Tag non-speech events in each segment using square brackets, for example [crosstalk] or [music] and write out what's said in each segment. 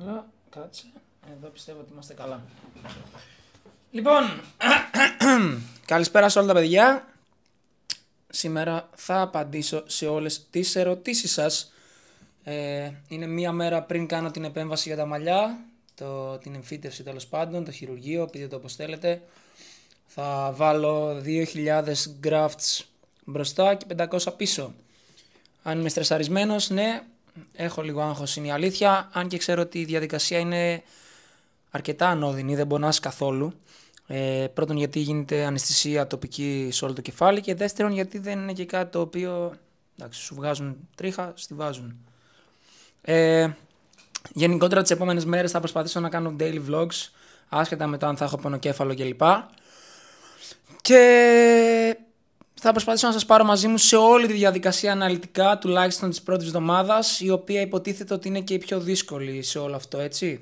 αλλά κάτσε. Εδώ πιστεύω ότι είμαστε καλά. Λοιπόν, [clears throat] καλησπέρα σε όλα τα παιδιά. Σήμερα θα απαντήσω σε όλες τις ερωτήσεις σας. Ε, είναι μία μέρα πριν κάνω την επέμβαση για τα μαλλιά, το, την εμφύτευση τέλος πάντων, το χειρουργείο, πείτε το όπως θέλετε. Θα βάλω 2.000 grafts μπροστά και 500 πίσω. Αν είμαι στρεσαρισμένος, ναι, Έχω λίγο άγχος, είναι η αλήθεια, αν και ξέρω ότι η διαδικασία είναι αρκετά ανώδυνη, δεν πονάς καθόλου. Ε, πρώτον γιατί γίνεται αναισθησία τοπική σε όλο το κεφάλι και δεύτερον γιατί δεν είναι και κάτι το οποίο εντάξει, σου βγάζουν τρίχα, στη βάζουν. Ε, γενικότερα τις επόμενες μέρες θα προσπαθήσω να κάνω daily vlogs άσχετα με το αν θα έχω πονοκέφαλο κλπ. και θα προσπαθήσω να σας πάρω μαζί μου σε όλη τη διαδικασία αναλυτικά, τουλάχιστον της πρώτης εβδομάδας, η οποία υποτίθεται ότι είναι και η πιο δύσκολη σε όλο αυτό, έτσι.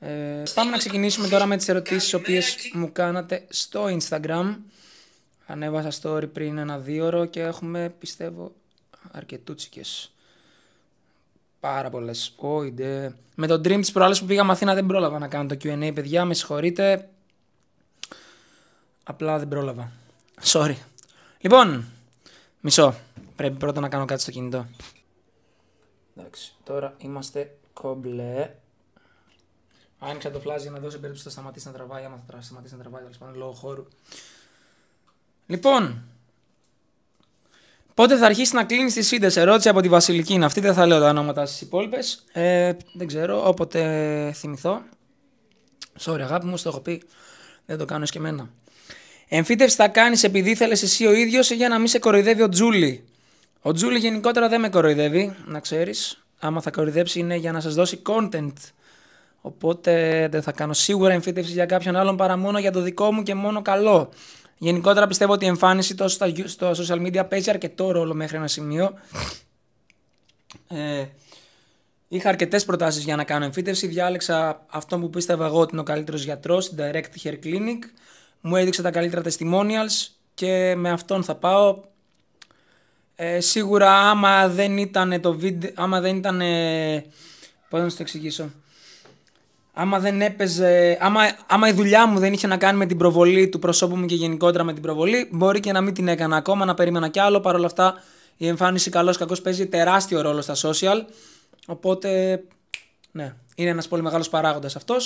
Ε, πάμε να ξεκινήσουμε τώρα με τις ερωτήσεις οποίες μου κάνατε στο Instagram. Ανέβασα story πριν ένα δύο ώρο και έχουμε, πιστεύω, αρκετούτσικες. Πάρα πολλές. ναι. Με τον Dream τη προάλλη που πήγαμε Αθήνα δεν πρόλαβα να κάνω το QA, παιδιά. Με συγχωρείτε. Απλά δεν πρόλαβα. Sorry. Λοιπόν, μισό. Πρέπει πρώτα να κάνω κάτι στο κινητό. Εντάξει, τώρα είμαστε κομπλέ. Άνοιξα το φλάζι για να δώσει περίπτωση θα σταματήσει να τραβάει, άμα θα σταματήσει να τραβάει, τέλος λόγω χώρου. Λοιπόν, πότε θα αρχίσει να κλείνεις τις φίδες, ερώτηση από τη Βασιλική. Να αυτή, δεν θα λέω τα ονόματα στις υπόλοιπες. Ε, δεν ξέρω, όποτε θυμηθώ. Sorry, αγάπη μου, στο έχω πει. Δεν το κάνω και εμένα. Εμφύτευση θα κάνεις επειδή ήθελε εσύ ο ίδιος ή για να μην σε κοροϊδεύει ο Τζούλι. Ο Τζούλι γενικότερα δεν με κοροϊδεύει, να ξέρεις. Άμα θα κοροϊδέψει είναι για να σας δώσει content. Οπότε δεν θα κάνω σίγουρα εμφύτευση για κάποιον άλλον παρά μόνο για το δικό μου και μόνο καλό. Γενικότερα πιστεύω ότι η εμφάνιση τόσο στα, στο social media παίζει αρκετό ρόλο μέχρι ένα σημείο. Ε, είχα αρκετές προτάσεις για να κάνω εμφύτευση. Διάλεξα αυτό που πίστευα εγώ ότι είναι ο καλύτερος γιατρός, την Direct Hair Clinic μου έδειξε τα καλύτερα testimonials και με αυτόν θα πάω. Ε, σίγουρα άμα δεν ήταν το βίντεο, άμα δεν ήταν, πώς να σου το εξηγήσω, άμα δεν έπαιζε, άμα, άμα η δουλειά μου δεν είχε να κάνει με την προβολή του προσώπου μου και γενικότερα με την προβολή, μπορεί και να μην την έκανα ακόμα, να περίμενα κι άλλο, παρ' όλα αυτά η εμφάνιση καλός κακός παίζει τεράστιο ρόλο στα social, οπότε ναι. Είναι ένας πολύ μεγάλος παράγοντας αυτός.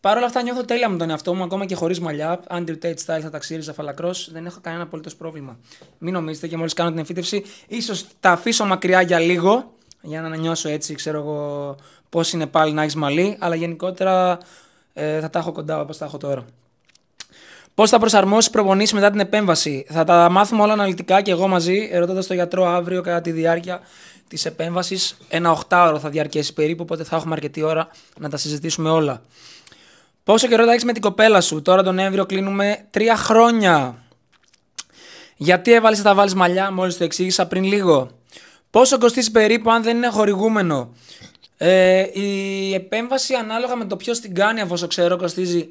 Παρ' όλα αυτά νιώθω τέλεια με τον εαυτό μου, ακόμα και χωρίς μαλλιά. Andrew Tate style θα τα ξύριζα φαλακρός. Δεν έχω κανένα απολύτως πρόβλημα. Μην νομίζετε και μόλις κάνω την εμφύτευση, ίσως τα αφήσω μακριά για λίγο. Για να νιώσω έτσι, ξέρω εγώ πώς είναι πάλι να έχεις μαλλί. Αλλά γενικότερα ε, θα τα έχω κοντά όπως τα έχω τώρα. Πώς θα προσαρμόσεις προπονήσεις μετά την επέμβαση. Θα τα μάθουμε όλα αναλυτικά και εγώ μαζί, ρωτώντα τον γιατρό αύριο κατά τη διάρκεια της επέμβασης. Ένα οχτάωρο θα διαρκέσει περίπου, οπότε θα έχουμε αρκετή ώρα να τα συζητήσουμε όλα. Πόσο καιρό θα έχεις με την κοπέλα σου, τώρα τον Νοέμβριο κλείνουμε τρία χρόνια. Γιατί έβαλες τα βάλεις μαλλιά, μόλις το εξήγησα πριν λίγο. Πόσο κοστίζει περίπου αν δεν είναι χορηγούμενο. Ε, η επέμβαση ανάλογα με το ποιος την κάνει, αφού ξέρω, κοστίζει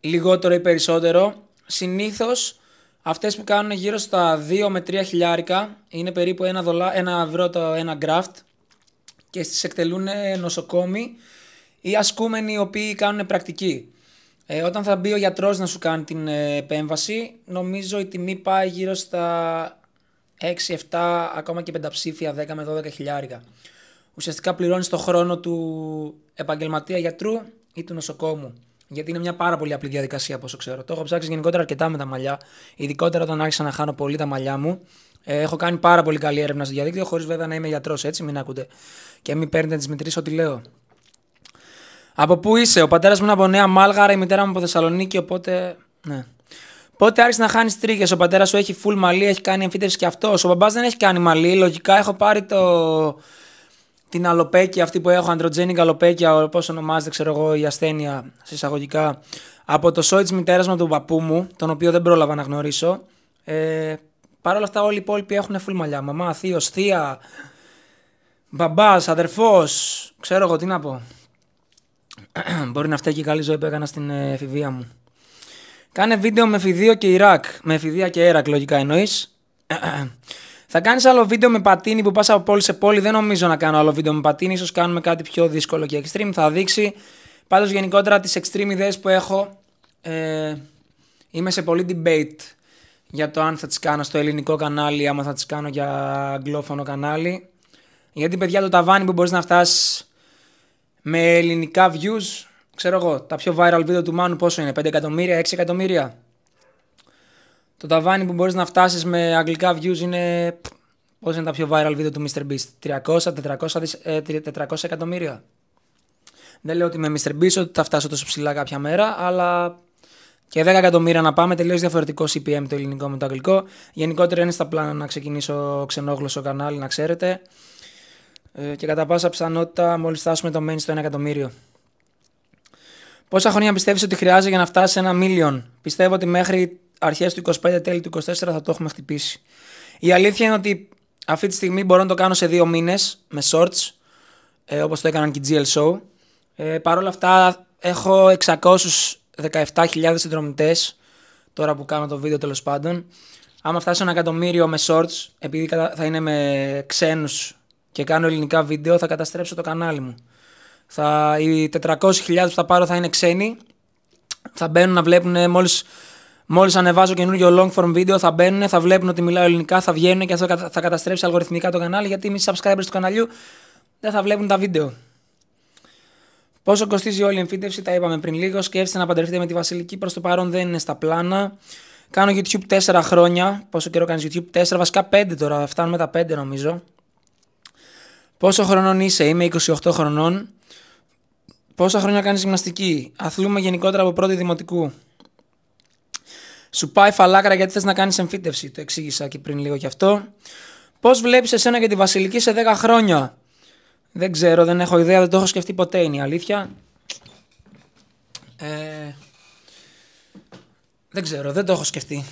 λιγότερο ή περισσότερο. Συνήθως Αυτές που κάνουν γύρω στα 2 με 3 χιλιάρικα είναι περίπου 1, δολά, 1 ευρώ το ένα graft και στις εκτελούν νοσοκόμοι ή ασκούμενοι οι οποίοι κάνουν πρακτική. Ε, όταν θα μπει ο γιατρός να σου κάνει την ε, επέμβαση νομίζω η τιμή πάει γύρω στα 6, 7 ακόμα και πενταψήφια 10 με 12 χιλιάρικα. Ουσιαστικά πληρώνεις το χρόνο του επαγγελματία γιατρού ή του νοσοκόμου. Γιατί είναι μια πάρα πολύ απλή διαδικασία πόσο ξέρω. Το έχω ψάξει γενικότερα αρκετά με τα μαλλιά. Ειδικότερα όταν άρχισα να χάνω πολύ τα μαλλιά μου. Ε, έχω κάνει πάρα πολύ καλή έρευνα στο διαδίκτυο, χωρίς βέβαια να είμαι γιατρός, έτσι μην ακούτε. Και μην παίρνετε τις μετρήσεις ό,τι λέω. Από πού είσαι, ο πατέρας μου είναι από Νέα Μάλγαρα, η μητέρα μου από Θεσσαλονίκη, οπότε. Ναι. Πότε άρχισε να χάνεις τρίχες, ο πατέρας σου έχει full μαλλί, έχει κάνει εμφύτευση και αυτός. Ο μπαμπάς δεν έχει κάνει μαλλί. Λογικά έχω πάρει το την αλοπέκια αυτή που έχω, αντροτζένικα αλοπέκια, όπω ονομάζεται, ξέρω εγώ, η ασθένεια συσσαγωγικά, από το σόι τη μητέρας μου του παππού μου, τον οποίο δεν πρόλαβα να γνωρίσω. Ε, Παρ' όλα αυτά, όλοι οι υπόλοιποι έχουν φουλ μαλλιά. Μαμά, θείος, θεία, μπαμπάς, αδερφός, ξέρω εγώ τι να πω. [clears throat] Μπορεί να φταίει και η καλή ζωή που έκανα στην ε, εφηβεία μου. Κάνε βίντεο με φιδίο και Ιράκ. Με φιδία και Ιράκ, λογικά εννοείς. [clears throat] Θα κάνεις άλλο βίντεο με πατίνι που πας από πόλη σε πόλη. Δεν νομίζω να κάνω άλλο βίντεο με πατίνι. σω κάνουμε κάτι πιο δύσκολο και extreme. Θα δείξει. Πάντως γενικότερα τις extreme ιδέες που έχω. Ε, είμαι σε πολύ debate για το αν θα τις κάνω στο ελληνικό κανάλι ή άμα θα τις κάνω για αγγλόφωνο κανάλι. Γιατί παιδιά το ταβάνι που μπορείς να φτάσεις με ελληνικά views, ξέρω εγώ, τα πιο viral βίντεο του Μάνου πόσο είναι, 5 εκατομμύρια, 6 εκατομμύρια. Το ταβάνι που μπορείς να φτάσεις με αγγλικά views είναι. Πώς είναι τα πιο viral βίντεο του Mr. Beast, 300, 400, ε, εκατομμύρια. Δεν λέω ότι με Mr. Beast ότι θα φτάσω τόσο ψηλά κάποια μέρα, αλλά και 10 εκατομμύρια να πάμε, τελείως διαφορετικό CPM το ελληνικό με το αγγλικό. Γενικότερα είναι στα πλάνα να ξεκινήσω ξενόγλωσσο κανάλι, να ξέρετε. Ε, και κατά πάσα πιθανότητα μόλις φτάσουμε το main στο 1 εκατομμύριο. Πόσα χρόνια πιστεύεις ότι χρειάζεται για να φτάσεις σε ένα million. Πιστεύω ότι μέχρι αρχές του 25, τέλη του 24 θα το έχουμε χτυπήσει. Η αλήθεια είναι ότι αυτή τη στιγμή μπορώ να το κάνω σε δύο μήνες με shorts, ε, όπως το έκαναν και οι GL Show. Ε, Παρ' όλα αυτά έχω 617.000 συνδρομητές τώρα που κάνω το βίντεο τέλος πάντων. Άμα φτάσω ένα εκατομμύριο με shorts, επειδή θα είναι με ξένους και κάνω ελληνικά βίντεο, θα καταστρέψω το κανάλι μου. Θα, οι 400.000 που θα πάρω θα είναι ξένοι. Θα μπαίνουν να βλέπουν ε, μόλις Μόλις ανεβάζω καινούριο long form video, θα μπαίνουν, θα βλέπουν ότι μιλάω ελληνικά, θα βγαίνουν και αυτό θα καταστρέψει αλγοριθμικά το κανάλι γιατί οι μισοί subscribers του καναλιού δεν θα βλέπουν τα βίντεο. Πόσο κοστίζει όλη η εμφύτευση, τα είπαμε πριν λίγο. Σκέφτεστε να παντρευτείτε με τη Βασιλική, προς το παρόν δεν είναι στα πλάνα. Κάνω YouTube 4 χρόνια. Πόσο καιρό κάνεις YouTube, 4, βασικά 5 τώρα, φτάνουμε τα 5 νομίζω. Πόσο χρονών είσαι, είμαι 28 χρονών. Πόσα χρόνια κάνεις γυμναστική, αθλούμε γενικότερα από πρώτη δημοτικού. Σου πάει φαλάκρα γιατί θες να κάνεις εμφύτευση. Το εξήγησα και πριν λίγο κι αυτό. Πώς βλέπεις εσένα για τη Βασιλική σε 10 χρόνια. Δεν ξέρω, δεν έχω ιδέα, δεν το έχω σκεφτεί ποτέ είναι η αλήθεια. Ε, δεν ξέρω, δεν το έχω σκεφτεί.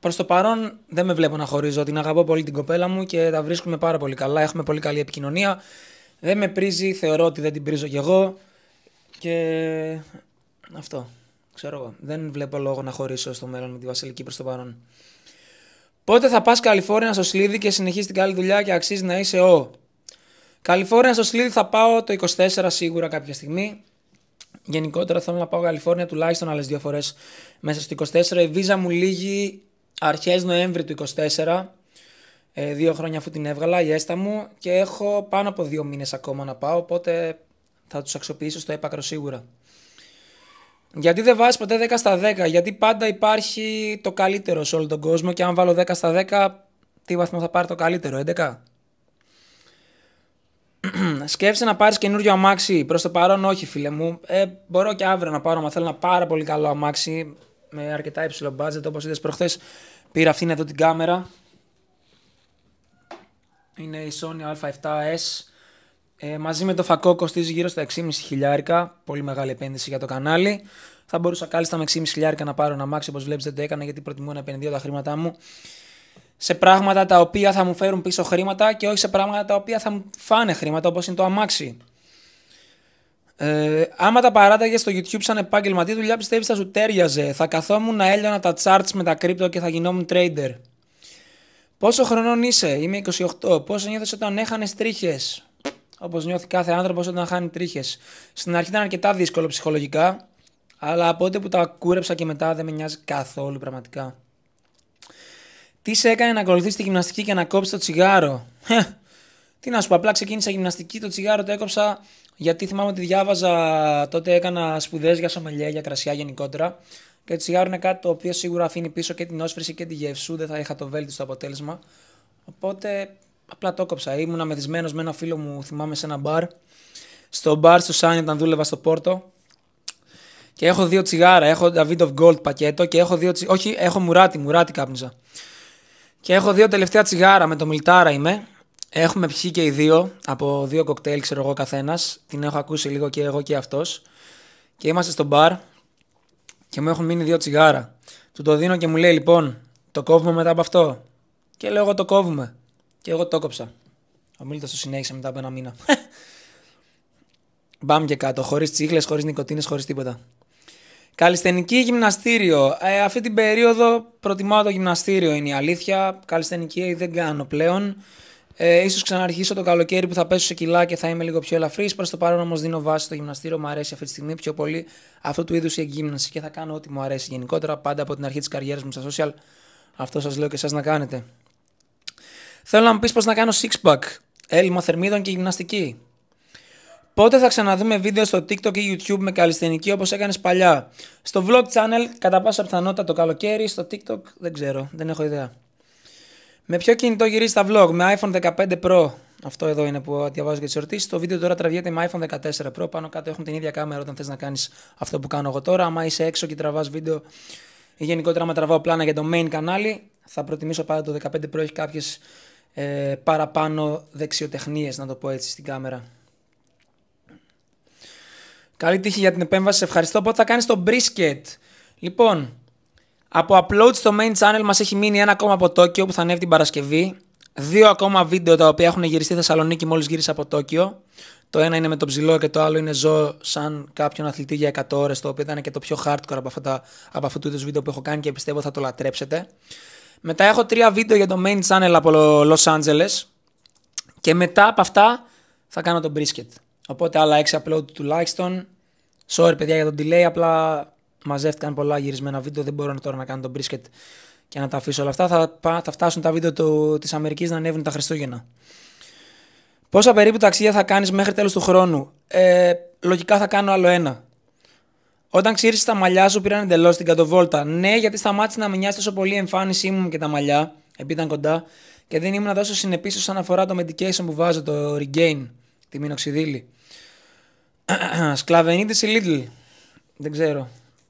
Προς το παρόν δεν με βλέπω να χωρίζω. Την αγαπώ πολύ την κοπέλα μου και τα βρίσκουμε πάρα πολύ καλά. Έχουμε πολύ καλή επικοινωνία. Δεν με πρίζει, θεωρώ ότι δεν την πρίζω κι εγώ. Και αυτό. Ξέρω εγώ. Δεν βλέπω λόγο να χωρίσω στο μέλλον με τη Βασιλική προς το παρόν. Πότε θα πας Καλιφόρνια στο Σλίδι και συνεχίσεις την καλή δουλειά και αξίζει να είσαι ο. Καλιφόρνια στο Σλίδι θα πάω το 24 σίγουρα κάποια στιγμή. Γενικότερα θέλω να πάω Καλιφόρνια τουλάχιστον άλλες δύο φορές μέσα στο 24. Η βίζα μου λύγει αρχές Νοέμβρη του 24. Ε, δύο χρόνια αφού την έβγαλα, η έστα μου και έχω πάνω από δύο μήνες ακόμα να πάω. Οπότε θα τους αξιοποιήσω στο έπακρο σίγουρα. Γιατί δεν βάζεις ποτέ 10 στα 10, γιατί πάντα υπάρχει το καλύτερο σε όλο τον κόσμο και αν βάλω 10 στα 10, τι βαθμό θα πάρει το καλύτερο, 11. [clears throat] Σκέφτεσαι να πάρεις καινούριο αμάξι. Προς το παρόν, όχι, φίλε μου. Ε, μπορώ και αύριο να πάρω, μα θέλω ένα πάρα πολύ καλό αμάξι με αρκετά υψηλό budget. Όπως είδες προχθές, πήρα αυτήν εδώ την κάμερα. Είναι η Sony A7S ε, μαζί με το φακό κοστίζει γύρω στα 6,5 χιλιάρικα. Πολύ μεγάλη επένδυση για το κανάλι. Θα μπορούσα κάλλιστα με 6,5 χιλιάρικα να πάρω ένα μάξι, όπως βλέπετε δεν το έκανα γιατί προτιμώ να επενδύω τα χρήματά μου σε πράγματα τα οποία θα μου φέρουν πίσω χρήματα και όχι σε πράγματα τα οποία θα μου φάνε χρήματα όπως είναι το αμάξι. Ε, άμα τα παράταγες στο YouTube σαν επαγγελματή δουλειά πιστεύεις θα σου τέριαζε. Θα καθόμουν να έλειωνα τα charts με τα κρύπτο και θα γινόμουν trader. Πόσο χρονών είσαι, είμαι 28. Πόσο νιώθεις όταν έχανες τρίχες όπως νιώθει κάθε άνθρωπος όταν χάνει τρίχες. Στην αρχή ήταν αρκετά δύσκολο ψυχολογικά, αλλά από τότε που τα κούρεψα και μετά δεν με νοιάζει καθόλου πραγματικά. Τι σε έκανε να ακολουθήσεις τη γυμναστική και να κόψεις το τσιγάρο. Τι να σου πω, απλά ξεκίνησα γυμναστική, το τσιγάρο το έκοψα γιατί θυμάμαι ότι διάβαζα τότε έκανα σπουδές για σομελιέ, για κρασιά γενικότερα. Και το τσιγάρο είναι κάτι το οποίο σίγουρα αφήνει πίσω και την όσφρηση και τη γεύση δεν θα είχα το βέλτιστο αποτέλεσμα. Οπότε Απλά το κόψα. Ήμουν μεθυσμένος με ένα φίλο μου, θυμάμαι, σε ένα μπαρ. Στο μπαρ στο Σάνι όταν δούλευα στο Πόρτο. Και έχω δύο τσιγάρα. Έχω David of Gold πακέτο και έχω δύο. τσιγάρα. Όχι, έχω μουράτι, μουράτι κάπνιζα. Και έχω δύο τελευταία τσιγάρα με το μιλτάρα είμαι. Έχουμε πιει και οι δύο από δύο κοκτέιλ, ξέρω εγώ καθένας. Την έχω ακούσει λίγο και εγώ και αυτός. Και είμαστε στο μπαρ και μου έχουν μείνει δύο τσιγάρα. Του το δίνω και μου λέει λοιπόν, το κόβουμε μετά από αυτό. Και λέω εγώ το κόβουμε. Και εγώ το κόψα. Ο Μίλτο το συνέχισε μετά από ένα μήνα. [laughs] Μπαμ και κάτω. Χωρίς τσίχλες, χωρίς νοικοτήνε, χωρίς τίποτα. Καλλιστενική γυμναστήριο. Ε, αυτή την περίοδο προτιμάω το γυμναστήριο είναι η αλήθεια. Καλλιστενική ε, δεν κάνω πλέον. Ε, ίσως ξαναρχίσω το καλοκαίρι που θα πέσω σε κιλά και θα είμαι λίγο πιο ελαφρύς. Προς το παρόν όμως δίνω βάση στο γυμναστήριο. Μου αρέσει αυτή τη στιγμή πιο πολύ αυτού του είδους η εγκύμναση και θα κάνω ό,τι μου αρέσει γενικότερα πάντα από την αρχή της καριέρας μου στα social. Αυτό σας λέω και εσάς να κάνετε. Θέλω να μου πεις πώς να κάνω six pack, έλλειμμα θερμίδων και γυμναστική. Πότε θα ξαναδούμε βίντεο στο TikTok ή YouTube με καλλιστενική όπως έκανες παλιά. Στο vlog channel, κατά πάσα πιθανότητα το καλοκαίρι, στο TikTok δεν ξέρω, δεν έχω ιδέα. Με ποιο κινητό γυρίζει τα vlog, με iPhone 15 Pro. Αυτό εδώ είναι που διαβάζω για τις ερωτήσεις. Το βίντεο τώρα τραβιέται με iPhone 14 Pro. Πάνω κάτω έχουν την ίδια κάμερα όταν θες να κάνεις αυτό που κάνω εγώ τώρα. Αν είσαι έξω και τραβάς βίντεο ή γενικότερα άμα τραβάω πλάνα για το main κανάλι, θα προτιμήσω πάντα το 15 Pro. Έχει κάποιες ε, παραπάνω δεξιοτεχνίες, να το πω έτσι, στην κάμερα. Καλή τύχη για την επέμβαση, σε ευχαριστώ. Πότε θα κάνεις το brisket. Λοιπόν, από upload στο main channel μας έχει μείνει ένα ακόμα από Τόκιο που θα ανέβει την Παρασκευή. Δύο ακόμα βίντεο τα οποία έχουν γυριστεί Θεσσαλονίκη μόλις γύρισα από Τόκιο. Το ένα είναι με τον ψηλό και το άλλο είναι ζω σαν κάποιον αθλητή για 100 ώρες, το οποίο ήταν και το πιο hardcore από, αυτά, από αυτού του βίντεο που έχω κάνει και πιστεύω θα το λατρέψετε. Μετά έχω τρία βίντεο για το main channel από Los Angeles. Και μετά από αυτά θα κάνω το brisket. Οπότε άλλα έξι upload τουλάχιστον. Sorry παιδιά για τον delay, απλά μαζεύτηκαν πολλά γυρισμένα βίντεο. Δεν μπορώ τώρα να κάνω το brisket και να τα αφήσω όλα αυτά. Θα, θα φτάσουν τα βίντεο τη της Αμερικής να ανέβουν τα Χριστούγεννα. Πόσα περίπου ταξίδια θα κάνεις μέχρι τέλος του χρόνου. Ε, λογικά θα κάνω άλλο ένα. Όταν ξύρισε τα μαλλιά σου, πήραν εντελώς την κατοβόλτα. Ναι, γιατί σταμάτησε να με τόσο πολύ η εμφάνισή μου και τα μαλλιά, επειδή ήταν κοντά, και δεν ήμουν τόσο συνεπής όσον αφορά το medication που βάζω, το regain, τη μινοξιδίλη. [clears throat] σκλαβενίτης ή little. Δεν ξέρω.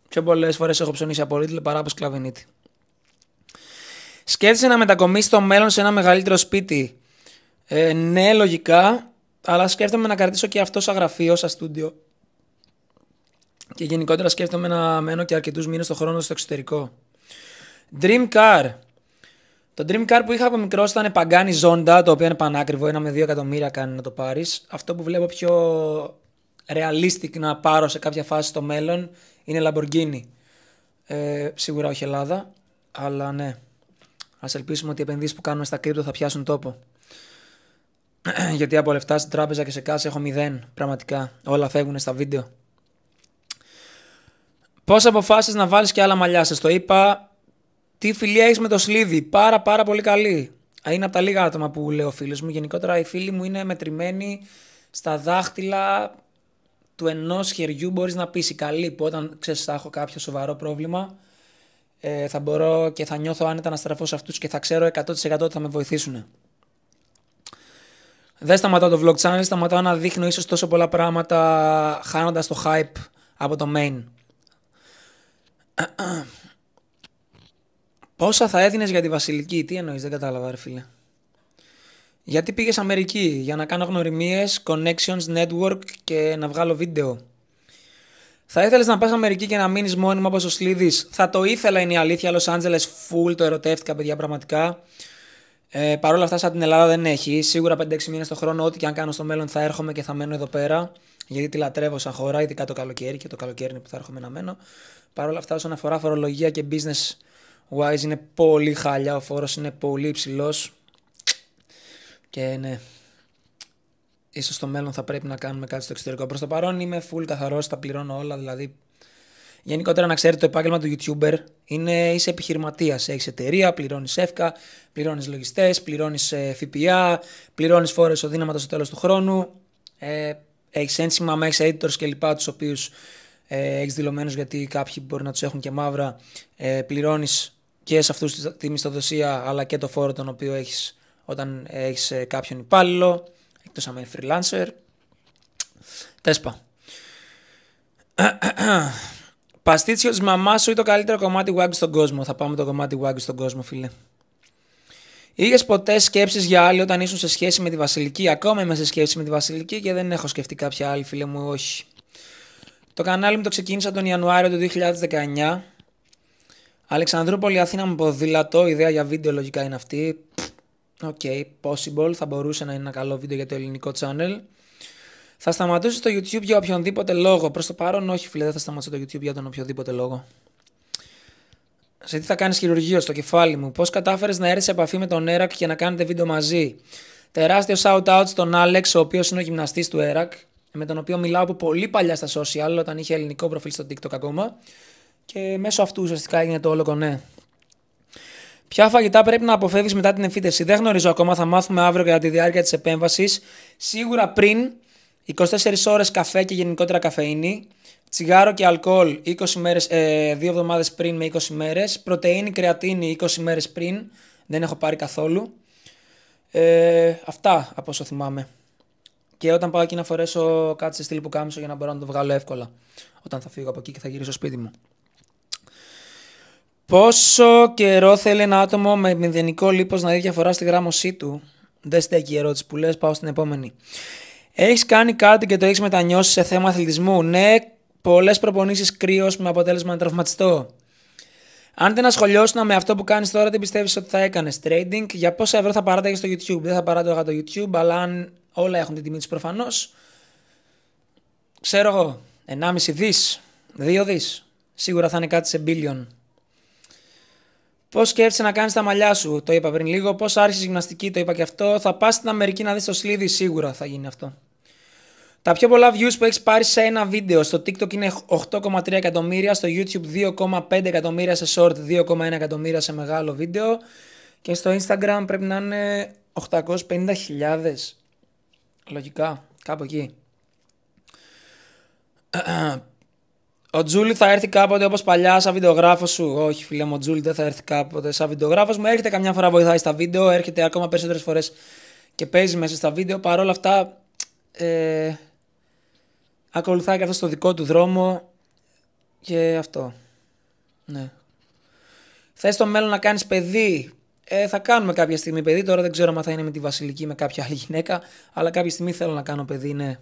Πιο πολλές φορές έχω ψωνίσει από λίτλ παρά από σκλαβενίτη. Σκέφτεσαι να μετακομίσει το μέλλον σε ένα μεγαλύτερο σπίτι. Ε, ναι, λογικά, αλλά σκέφτομαι να κρατήσω και αυτό σαν γραφείο, σαν στούντιο και γενικότερα σκέφτομαι να μένω και αρκετούς μήνες το χρόνο στο εξωτερικό. Dream Car. Το Dream Car που είχα από μικρός ήταν Παγκάνι ζώντα, το οποίο είναι πανάκριβο, ένα με δύο εκατομμύρια κάνει να το πάρεις. Αυτό που βλέπω πιο realistic να πάρω σε κάποια φάση στο μέλλον είναι Lamborghini. Ε, σίγουρα όχι Ελλάδα, αλλά ναι. Ας ελπίσουμε ότι οι επενδύσεις που κάνουμε στα κρύπτο θα πιάσουν τόπο. [clears throat] Γιατί από λεφτά στην τράπεζα και σε κάση έχω μηδέν, πραγματικά. Όλα φεύγουν στα βίντεο. Πώς αποφάσισες να βάλεις και άλλα μαλλιά, σας το είπα. Τι φιλία έχεις με το σλίδι, πάρα πάρα πολύ καλή. Είναι από τα λίγα άτομα που λέω φίλο μου. Γενικότερα οι φίλοι μου είναι μετρημένοι στα δάχτυλα του ενός χεριού. Μπορείς να πεις καλή που όταν ξέρεις, θα έχω κάποιο σοβαρό πρόβλημα. Ε, θα μπορώ και θα νιώθω άνετα να στραφώ σε αυτούς και θα ξέρω 100% ότι θα με βοηθήσουν. Δεν σταματάω το vlog channel, σταματάω να δείχνω ίσως τόσο πολλά πράγματα χάνοντας το hype από το main. Πόσα θα έδινες για τη Βασιλική, τι εννοείς, δεν κατάλαβα, ρε φίλε. Γιατί πήγες Αμερική, για να κάνω γνωριμίες, connections, network και να βγάλω βίντεο. Θα ήθελες να πας Αμερική και να μείνεις μόνιμο όπως ο Σλίδης. Θα το ήθελα, είναι η αλήθεια. Λο Άντζελε, full το ερωτεύτηκα, παιδιά, πραγματικά. Ε, Παρ' όλα αυτά, σαν την Ελλάδα δεν έχει. Σίγουρα 5-6 μήνες το χρόνο, ό,τι και αν κάνω στο μέλλον θα έρχομαι και θα μένω εδώ πέρα γιατί τη λατρεύω σαν χώρα, ειδικά το καλοκαίρι και το καλοκαίρι που θα έρχομαι να μένω. Παρ' όλα αυτά, όσον αφορά φορολογία και business wise, είναι πολύ χάλια. Ο φόρος είναι πολύ υψηλός. Και ναι, ίσως στο μέλλον θα πρέπει να κάνουμε κάτι στο εξωτερικό. Προς το παρόν είμαι full καθαρός, τα πληρώνω όλα, δηλαδή γενικότερα να ξέρετε το επάγγελμα του YouTuber είναι είσαι επιχειρηματίας. Έχεις εταιρεία, πληρώνεις εύκα, πληρώνεις λογιστές, πληρώνεις ε, FPA, πληρώνεις φόρες οδύναματο στο τέλος του χρόνου, ε, έχεις ένσημα μέχρι editors κλπ. Τους οποίους ε, έχεις δηλωμένους γιατί κάποιοι μπορεί να τους έχουν και μαύρα. Ε, Πληρώνεις και σε αυτούς τη μισθοδοσία αλλά και το φόρο τον οποίο έχεις όταν έχεις ε, κάποιον υπάλληλο. Εκτός αν είναι freelancer. Τέσπα. Παστίτσιο τη μαμά σου ή το καλύτερο κομμάτι wag στον κόσμο. Θα πάμε το κομμάτι wag στον κόσμο, φίλε. Είχες ποτέ σκέψεις για άλλη όταν ήσουν σε σχέση με τη Βασιλική. Ακόμα είμαι σε σχέση με τη Βασιλική και δεν έχω σκεφτεί κάποια άλλη, φίλε μου, όχι. Το κανάλι μου το ξεκίνησα τον Ιανουάριο του 2019. Αλεξανδρούπολη, Αθήνα με ποδήλατο. Ιδέα για βίντεο λογικά είναι αυτή. Οκ, okay, possible. Θα μπορούσε να είναι ένα καλό βίντεο για το ελληνικό channel. Θα σταματούσε το YouTube για οποιονδήποτε λόγο. Προς το παρόν, όχι, φίλε, δεν θα σταματήσω το YouTube για τον οποιοδήποτε λόγο σε τι θα κάνεις χειρουργείο στο κεφάλι μου, πώς κατάφερες να έρθεις σε επαφή με τον Έρακ και να κάνετε βίντεο μαζί. Τεράστιο shout out στον Άλεξ, ο οποίος είναι ο γυμναστής του Έρακ, με τον οποίο μιλάω από πολύ παλιά στα social, όταν είχε ελληνικό προφίλ στο TikTok ακόμα. Και μέσω αυτού ουσιαστικά έγινε το όλο κονέ. Ποια φαγητά πρέπει να αποφεύγεις μετά την εμφύτευση. Δεν γνωρίζω ακόμα, θα μάθουμε αύριο κατά τη διάρκεια της επέμβασης. Σίγουρα πριν 24 ώρες καφέ και γενικότερα καφέινη. Τσιγάρο και αλκοόλ 20 μέρες, ε, εβδομάδες πριν με 20 μέρες. Πρωτεΐνη, κρεατίνη 20 μέρες πριν. Δεν έχω πάρει καθόλου. Ε, αυτά από όσο θυμάμαι. Και όταν πάω εκεί να φορέσω κάτι σε στήλη που κάμισο για να μπορώ να το βγάλω εύκολα. Όταν θα φύγω από εκεί και θα γυρίσω σπίτι μου. Πόσο καιρό θέλει ένα άτομο με μηδενικό λίπος να δει διαφορά στη γράμμωσή του. Δεν στέκει η ερώτηση που λες, πάω στην επόμενη. Έχεις κάνει κάτι και το έχεις μετανιώσει σε θέμα αθλητισμού. Ναι, πολλές προπονήσεις κρύος με αποτέλεσμα να τραυματιστώ. Αν δεν ασχολιώσουν με αυτό που κάνεις τώρα, τι πιστεύεις ότι θα έκανες. Trading, για πόσα ευρώ θα παράταγες στο YouTube. Δεν θα παράταγα το YouTube, αλλά αν όλα έχουν την τιμή τους προφανώς. Ξέρω εγώ, 1,5 δι, 2 δις. Σίγουρα θα είναι κάτι σε billion. Πώς σκέφτεσαι να κάνεις τα μαλλιά σου, το είπα πριν λίγο. Πώς άρχισες γυμναστική, το είπα και αυτό. Θα πας στην Αμερική να δεις το σλίδι, σίγουρα θα γίνει αυτό. Τα πιο πολλά views που έχεις πάρει σε ένα βίντεο στο TikTok είναι 8,3 εκατομμύρια, στο YouTube 2,5 εκατομμύρια, σε short 2,1 εκατομμύρια σε μεγάλο βίντεο και στο Instagram πρέπει να είναι 850.000. Λογικά, κάπου εκεί. Ο Τζούλι θα έρθει κάποτε όπως παλιά σαν βιντεογράφος σου. Όχι, φίλε μου, ο Τζούλι δεν θα έρθει κάποτε σαν βιντεογράφος μου. Έρχεται καμιά φορά βοηθάει στα βίντεο, έρχεται ακόμα περισσότερες φορές και παίζει μέσα στα βίντεο. Παρ' όλα αυτά. Ε, ακολουθάει και αυτό το δικό του δρόμο και αυτό. Ναι. Θες στο μέλλον να κάνεις παιδί. Ε, θα κάνουμε κάποια στιγμή παιδί. Τώρα δεν ξέρω αν θα είναι με τη Βασιλική ή με κάποια άλλη γυναίκα. Αλλά κάποια στιγμή θέλω να κάνω παιδί, ναι.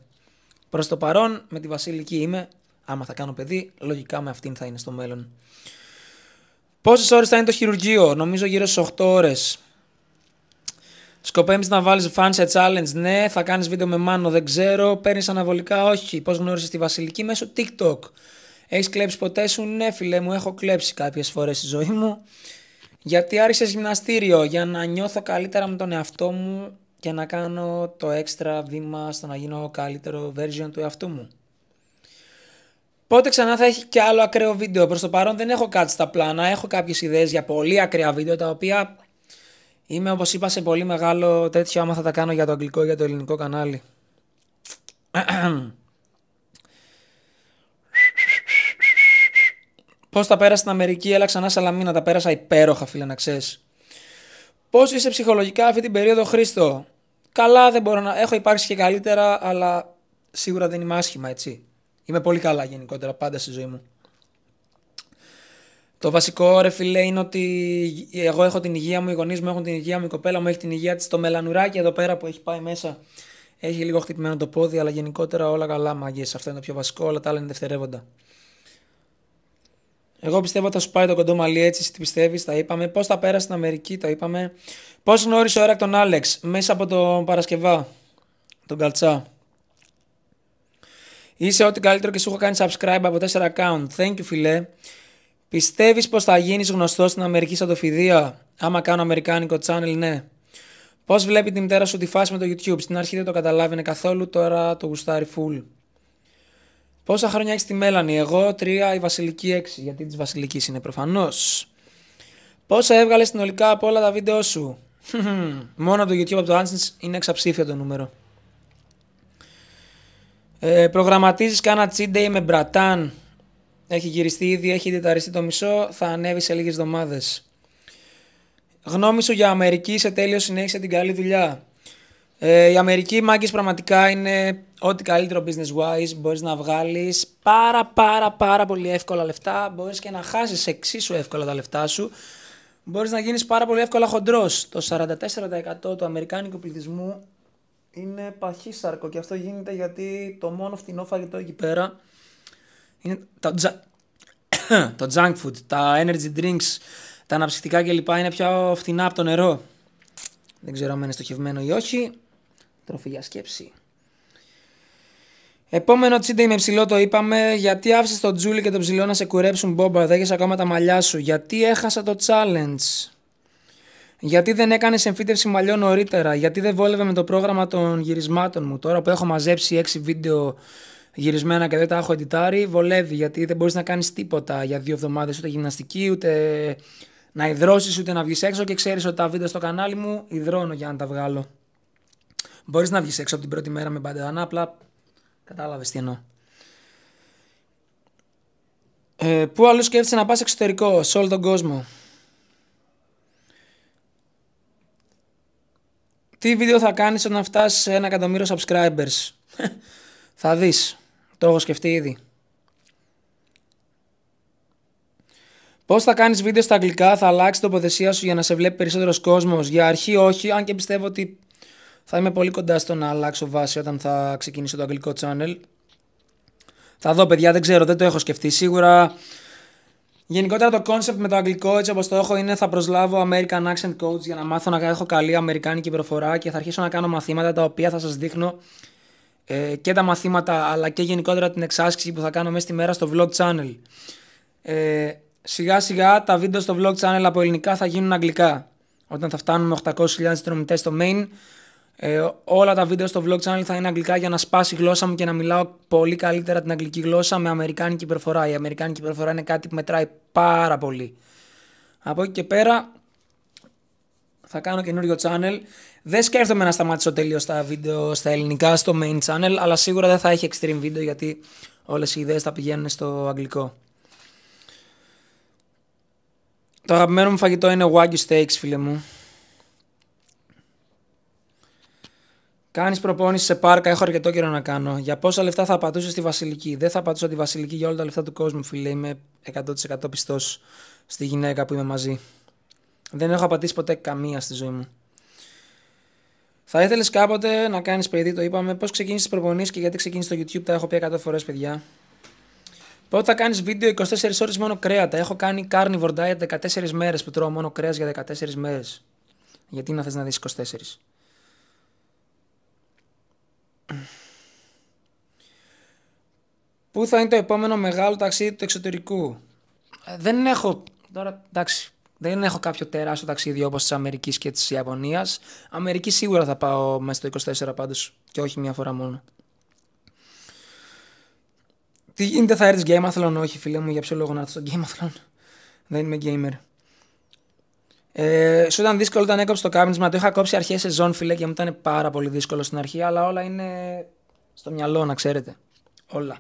Προς το παρόν με τη Βασιλική είμαι. Άμα θα κάνω παιδί, λογικά με αυτήν θα είναι στο μέλλον. Πόσες ώρες θα είναι το χειρουργείο, νομίζω γύρω στις 8 ώρες. Σκοπεύεις να βάλεις σε challenge, ναι. Θα κάνεις βίντεο με μάνο, δεν ξέρω. Παίρνεις αναβολικά, όχι. Πώς γνώρισες τη Βασιλική μέσω TikTok. Έχεις κλέψει ποτέ σου, ναι, φίλε μου. Έχω κλέψει κάποιες φορές στη ζωή μου. Γιατί άρχισες γυμναστήριο, για να νιώθω καλύτερα με τον εαυτό μου και να κάνω το έξτρα βήμα στο να γίνω καλύτερο version του εαυτού μου. Πότε ξανά θα έχει και άλλο ακραίο βίντεο. Προς το παρόν δεν έχω κάτι στα πλάνα. Έχω κάποιες ιδέες για πολύ ακραία βίντεο τα οποία Είμαι όπως είπα σε πολύ μεγάλο τέτοιο άμα θα τα κάνω για το αγγλικό ή για το ελληνικό κανάλι. Πώς τα πέρασα στην Αμερική, έλα ξανά σαλαμίνα, τα πέρασα υπέροχα φίλε να ξέρεις. Πώς είσαι ψυχολογικά αυτή την περίοδο Χρήστο. Καλά δεν μπορώ να... Έχω υπάρξει και καλύτερα, αλλά σίγουρα δεν είμαι άσχημα έτσι. Είμαι πολύ καλά γενικότερα πάντα στη ζωή μου. Το βασικό ρε φιλέ είναι ότι εγώ έχω την υγεία μου, οι γονείς μου έχουν την υγεία μου, η κοπέλα μου έχει την υγεία της. Το μελανουράκι εδώ πέρα που έχει πάει μέσα έχει λίγο χτυπημένο το πόδι, αλλά γενικότερα όλα καλά μαγείε. Αυτό είναι το πιο βασικό, όλα τα άλλα είναι δευτερεύοντα. Εγώ πιστεύω ότι θα σου πάει το κοντό μαλλί έτσι, τι πιστεύεις, τα είπαμε. Πώς θα πέρασε στην Αμερική, τα είπαμε. Πώς γνώρισε ο Έρακ τον Άλεξ μέσα από τον Παρασκευά, τον Καλτσά. Είσαι ό,τι καλύτερο και σου έχω κάνει subscribe από 4 account. Thank you, φιλέ. Πιστεύεις πως θα γίνεις γνωστός στην Αμερική σαν το φιδία, άμα κάνω Αμερικάνικο channel, ναι. Πώς βλέπει τη μητέρα σου τη φάση με το YouTube. Στην αρχή δεν το καταλάβαινε καθόλου, τώρα το γουστάρει full. Πόσα χρόνια έχεις τη Μέλανη, εγώ τρία, η Βασιλική έξι, γιατί της Βασιλικής είναι προφανώς. Πόσα έβγαλες συνολικά από όλα τα βίντεο σου. [laughs] Μόνο το YouTube από το AdSense είναι εξαψήφιο το νούμερο. Ε, Προγραμματίζεις κάνα cheat day με μπρατάν έχει γυριστεί ήδη, έχει διταριστεί το μισό, θα ανέβει σε λίγες εβδομάδες. Γνώμη σου για Αμερική, σε τέλειο συνέχισε την καλή δουλειά. Ε, η Αμερική, μάγκε, πραγματικά είναι ό,τι καλύτερο business wise μπορείς να βγάλεις πάρα πάρα πάρα πολύ εύκολα λεφτά. Μπορείς και να χάσεις εξίσου εύκολα τα λεφτά σου. Μπορείς να γίνεις πάρα πολύ εύκολα χοντρός. Το 44% του αμερικάνικου πληθυσμού είναι παχύσαρκο και αυτό γίνεται γιατί το μόνο φθηνό φαγητό εκεί πέρα είναι τα, [coughs] το junk food, τα energy drinks, τα αναψυκτικά κλπ. είναι πιο φθηνά από το νερό. Δεν ξέρω αν είναι στοχευμένο ή όχι. Τροφή για σκέψη. Επόμενο τσίντε με ψηλό το είπαμε. Γιατί άφησες τον Τζούλι και τον ψηλό να σε κουρέψουν μπόμπα. Δεν ακόμα τα μαλλιά σου. Γιατί έχασα το challenge. Γιατί δεν έκανες εμφύτευση μαλλιών νωρίτερα. Γιατί δεν βόλευε με το πρόγραμμα των γυρισμάτων μου. Τώρα που έχω μαζέψει 6 βίντεο γυρισμένα και δεν τα έχω εντιτάρει, βολεύει γιατί δεν μπορείς να κάνεις τίποτα για δύο εβδομάδες ούτε γυμναστική, ούτε να υδρώσεις, ούτε να βγεις έξω. Και ξέρεις ότι τα βίντεο στο κανάλι μου υδρώνω για να τα βγάλω. Μπορείς να βγεις έξω από την πρώτη μέρα με παντελανά, απλά κατάλαβες τι εννοώ. Ε, πού άλλο σκέφτεσαι να πας εξωτερικό, σε όλο τον κόσμο. Τι βίντεο θα κάνεις όταν φτάσεις σε ένα εκατομμύριο subscribers. [laughs] θα δεις. Το έχω σκεφτεί ήδη. Πώς θα κάνεις βίντεο στα αγγλικά, θα αλλάξει τοποθεσία σου για να σε βλέπει περισσότερος κόσμος. Για αρχή όχι, αν και πιστεύω ότι θα είμαι πολύ κοντά στο να αλλάξω βάση όταν θα ξεκινήσω το αγγλικό channel. Θα δω, παιδιά, δεν ξέρω, δεν το έχω σκεφτεί. Σίγουρα Γενικότερα το concept με το αγγλικό έτσι όπως το έχω είναι θα προσλάβω American Accent Coach για να μάθω να έχω καλή αμερικάνικη προφορά και θα αρχίσω να κάνω μαθήματα τα οποία θα σας δείχνω ε, και τα μαθήματα αλλά και γενικότερα την εξάσκηση που θα κάνω μέσα στη μέρα στο vlog channel. Ε, σιγά σιγά τα βίντεο στο vlog channel από ελληνικά θα γίνουν αγγλικά. Όταν θα φτάνουμε 800.000 συνδρομητές στο main, ε, όλα τα βίντεο στο vlog channel θα είναι αγγλικά για να σπάσει η γλώσσα μου και να μιλάω πολύ καλύτερα την αγγλική γλώσσα με αμερικάνικη προφορά. Η αμερικάνικη προφορά είναι κάτι που μετράει πάρα πολύ. Από εκεί και πέρα θα κάνω καινούριο channel. Δεν σκέφτομαι να σταματήσω τελείως τα βίντεο στα ελληνικά, στο main channel, αλλά σίγουρα δεν θα έχει extreme βίντεο γιατί όλες οι ιδέες θα πηγαίνουν στο αγγλικό. Το αγαπημένο μου φαγητό είναι Wagyu Steaks, φίλε μου. Κάνεις προπόνηση σε πάρκα, έχω αρκετό καιρό να κάνω. Για πόσα λεφτά θα πατούσε στη Βασιλική. Δεν θα πατούσα τη Βασιλική για όλα τα λεφτά του κόσμου, φίλε. Είμαι 100% πιστός στη γυναίκα που είμαι μαζί. Δεν έχω απαντήσει ποτέ καμία στη ζωή μου. Θα ήθελες κάποτε να κάνεις παιδί, το είπαμε. Πώς ξεκίνησες τις προπονίε και γιατί ξεκίνησες το YouTube, τα έχω πει 100 φορές, παιδιά. Πότε θα κάνεις βίντεο 24 ώρες μόνο κρέατα. Έχω κάνει carnivore diet 14 μέρες που τρώω μόνο κρέας για 14 μέρες. Γιατί να θες να δεις 24. Πού θα είναι το επόμενο μεγάλο ταξίδι του εξωτερικού. Ε, δεν έχω. Τώρα εντάξει. Δεν έχω κάποιο τεράστιο ταξίδι όπως της Αμερικής και της Ιαπωνίας. Αμερική σίγουρα θα πάω μέσα στο 24 πάντως και όχι μία φορά μόνο. Τι γίνεται, θα έρθεις γκέιμαθλον, όχι φίλε μου, για ποιο λόγο να έρθει στο Athlon. Δεν είμαι gamer. Ε, σου ήταν δύσκολο όταν έκοψες το κάπνισμα. Το είχα κόψει αρχές σεζόν, φίλε, και μου ήταν πάρα πολύ δύσκολο στην αρχή, αλλά όλα είναι στο μυαλό, να ξέρετε. Όλα.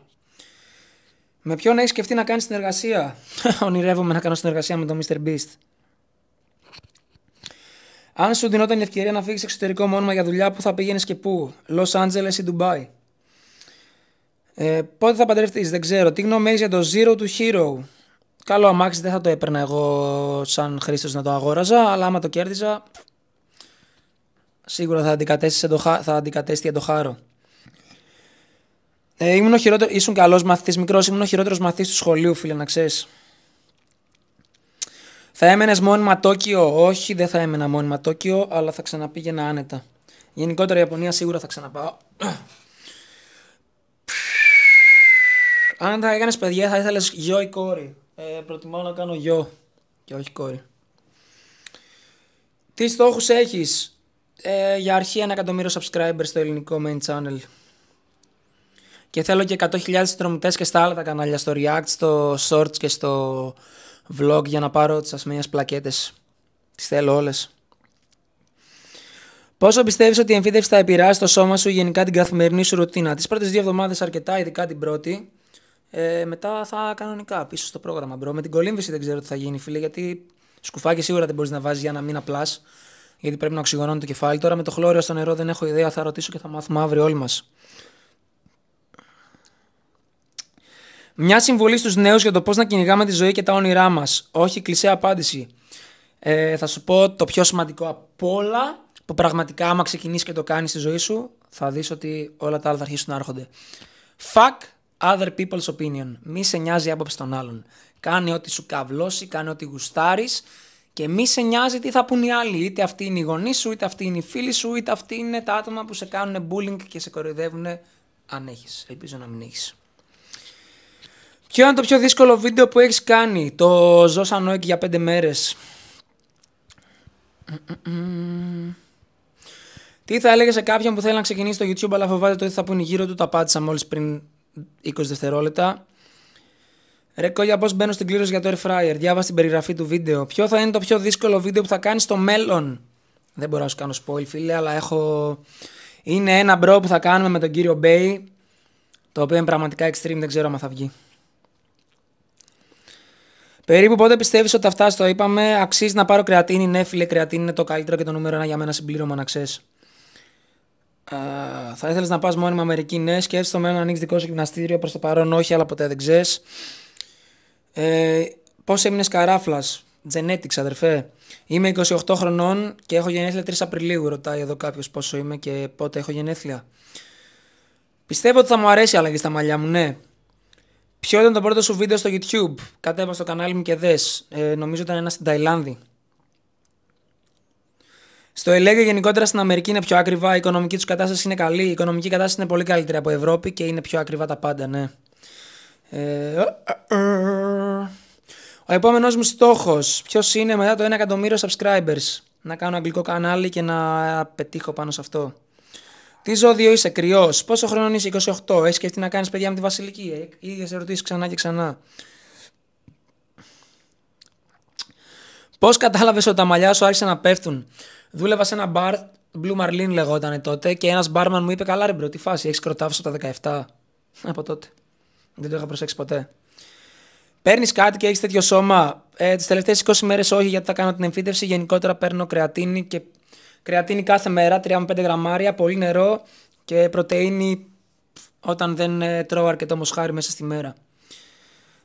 Με ποιον έχεις σκεφτεί να κάνεις συνεργασία. [laughs] Ονειρεύομαι να κάνω συνεργασία με τον Mr. Beast. Αν σου δινόταν η ευκαιρία να φύγεις εξωτερικό μόνιμα για δουλειά, πού θα πήγαινες και πού, Λος Άντζελες ή Ντουμπάι. Ε, πότε θα παντρευτείς, δεν ξέρω. Τι γνώμη για το Zero του Hero. Καλό αμάξι, δεν θα το έπαιρνα εγώ σαν χρήστη να το αγόραζα, αλλά άμα το κέρδιζα. Σίγουρα θα αντικατέστη το θα χάρο. Ε, ήμουν ο χειρότερο, ήσουν καλός μαθητής μικρός, ήμουν ο χειρότερος μαθητής του σχολείου, φίλε, να ξέρεις. Θα έμενες μόνιμα Τόκιο. Όχι, δεν θα έμενα μόνιμα Τόκιο, αλλά θα ξαναπήγαινα άνετα. Γενικότερα η Ιαπωνία σίγουρα θα ξαναπάω. Αν τα έκανες παιδιά, θα ήθελες γιο ή κόρη. Ε, προτιμάω να κάνω γιο και όχι κόρη. Τι στόχους έχεις ε, για αρχή ένα εκατομμύριο subscribers στο ελληνικό main channel. Και θέλω και 100.000 συνδρομητές και στα άλλα τα κανάλια, στο React, στο Shorts και στο vlog για να πάρω τις ασμένες πλακέτες. Τις θέλω όλες. Πόσο πιστεύεις ότι η εμφύτευση θα επηρεάσει το σώμα σου γενικά την καθημερινή σου ρουτίνα. Τις πρώτες δύο εβδομάδες αρκετά, ειδικά την πρώτη. Ε, μετά θα κανονικά πίσω στο πρόγραμμα, μπρο. Με την κολύμβηση δεν ξέρω τι θα γίνει, φίλε, γιατί σκουφάκι σίγουρα δεν μπορείς να βάζεις για ένα μήνα πλά Γιατί πρέπει να οξυγονώνει το κεφάλι. Τώρα με το χλώριο στο νερό δεν έχω ιδέα, θα ρωτήσω και θα μάθουμε αύριο όλοι μας. Μια συμβολή στους νέους για το πώς να κυνηγάμε τη ζωή και τα όνειρά μας. Όχι κλεισέ απάντηση. Ε, θα σου πω το πιο σημαντικό απ' όλα που πραγματικά άμα ξεκινήσεις και το κάνεις στη ζωή σου, θα δεις ότι όλα τα άλλα θα αρχίσουν να έρχονται. Fuck other people's opinion. Μη σε νοιάζει η άποψη των άλλων. Κάνε ό,τι σου καυλώσει, κάνε ό,τι γουστάρεις και μη σε νοιάζει τι θα πούν οι άλλοι. Είτε αυτοί είναι οι γονείς σου, είτε αυτοί είναι οι φίλοι σου, είτε αυτοί είναι τα άτομα που σε κάνουν bullying και σε κοροϊδεύουν αν έχεις. Ελπίζω να μην έχεις. Ποιο είναι το πιο δύσκολο βίντεο που έχεις κάνει, το ζώσα νόικ για πέντε μέρες. Τι θα έλεγε σε κάποιον που θέλει να ξεκινήσει το YouTube αλλά φοβάται το ότι θα πούνε γύρω του, το απάντησα μόλις πριν 20 δευτερόλεπτα. Ρε κόγια πώς μπαίνω στην κλήρωση για το Air Fryer, την στην περιγραφή του βίντεο. Ποιο θα είναι το πιο δύσκολο βίντεο που θα κάνεις στο μέλλον. Δεν μπορώ να σου κάνω spoil φίλε, αλλά έχω... Είναι ένα μπρο που θα κάνουμε με τον κύριο Μπέι το οποίο είναι πραγματικά extreme, δεν ξέρω αν θα βγει. Περίπου πότε πιστεύεις ότι θα φτάσει, το είπαμε. Αξίζει να πάρω κρεατίνη. Ναι, φίλε, κρεατίνη είναι το καλύτερο και το νούμερο ένα για μένα συμπλήρωμα, να ξέρεις. θα ήθελες να πας μόνιμα Αμερική, ναι. σκέφτομαι το μέλλον να ανοίξει δικό σου γυμναστήριο. Προς το παρόν, όχι, αλλά ποτέ δεν ξέρεις. Ε, Πώς έμεινες καράφλας, Genetics, αδερφέ. Είμαι 28 χρονών και έχω γενέθλια 3 Απριλίου. Ρωτάει εδώ κάποιος πόσο είμαι και πότε έχω γενέθλια. Πιστεύω ότι θα μου αρέσει η αλλαγή στα μαλλιά μου, ναι. Ποιο ήταν το πρώτο σου βίντεο στο YouTube. Κατέβα στο κανάλι μου και δες. Ε, νομίζω ήταν ένας στην Ταϊλάνδη. Στο Ελέγχο γενικότερα στην Αμερική είναι πιο ακριβά. Η οικονομική τους κατάσταση είναι καλή. Η οικονομική κατάσταση είναι πολύ καλύτερη από Ευρώπη και είναι πιο ακριβά τα πάντα, ναι. Ε, ο επόμενος μου στόχος. Ποιος είναι μετά το 1 εκατομμύριο subscribers. Να κάνω αγγλικό κανάλι και να πετύχω πάνω σε αυτό. Τι ζώδιο είσαι, κρυός. Πόσο χρόνο είσαι, 28. Έχεις σκεφτεί να κάνεις παιδιά με τη Βασιλική. σε ερωτήσεις ξανά και ξανά. Πώς κατάλαβες ότι τα μαλλιά σου άρχισαν να πέφτουν. Δούλευα σε ένα μπαρ, Blue Marlin λεγόταν τότε, και ένας μπάρμαν μου είπε: Καλά, ρε μπρο, τι φάση, έχεις κροτάφου από τα 17. Από τότε. Δεν το είχα προσέξει ποτέ. Παίρνεις κάτι και έχεις τέτοιο σώμα. Ε, Τις τελευταίες 20 μέρες όχι, γιατί θα κάνω την εμφύτευση. Γενικότερα παίρνω κρεατίνη και Κρεατίνη κάθε μέρα, 3 με 5 γραμμάρια, πολύ νερό και πρωτεΐνη όταν δεν ε, τρώω αρκετό μοσχάρι μέσα στη μέρα.